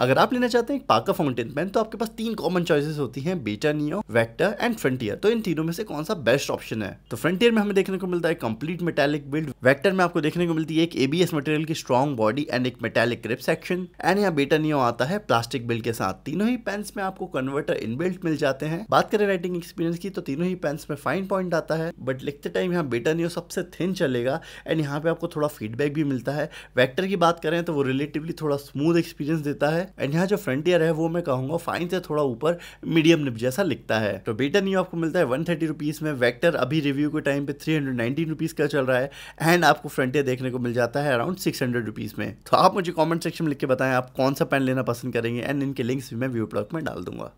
अगर आप लेना चाहते हैं पाका फाउंटेन पेन तो आपके पास तीन कॉमन चॉइसेस होती हैं Beta Neo Vector and Frontier तो इन तीनों में से कौन सा बेस्ट ऑप्शन है तो फ्रंटियर में हमें देखने को मिलता है कंप्लीट मेटेलिक बिल्ड वेक्टर में आपको देखने को मिलती है एक एबीएस मटेरियल की स्ट्रॉन्ग बॉडी एंड एक मेटेलिक ग्रिप सेक्शन एंड यहाँ बेटा नियो आता है प्लास्टिक बिल्ड के साथ तीनों ही पेन्स में आपको कन्वर्टर इनबिल्ट मिल जाते हैं बात करें राइटिंग एक्सपीरियंस की तो तीनों ही पेन्स में फाइन पॉइंट आता है बट लिखते टाइम यहाँ बेटा नियो सबसे थिन चलेगा एंड यहाँ पे आपको थोड़ा फीडबैक भी मिलता है वैक्टर की बात करें तो वो रिलेटिवली थोड़ा स्मूथ एक्सपीरियंस देता है एंड यहाँ जो फ्रंटियर है वो मैं कहूंगा फाइन से थोड़ा ऊपर मीडियम निप जैसा लिखता है तो बेटर न्यू आपको मिलता है वन थर्टी रुपीज में वैक्टर अभी रिव्यू के टाइम पे थ्री हंड्रेड रुपीज का चल रहा है एंड आपको फ्रंटियर देखने को मिल जाता है अराउंड सिक्स हंड्रेड रुपीज में तो आप मुझे कॉमेंट सेक्शन में लिख के बताएं आप कौन सा पेन लेना पसंद करेंगे एंड इनके लिंक्स भी मैं व्यू ब्लॉक में डाल दूंगा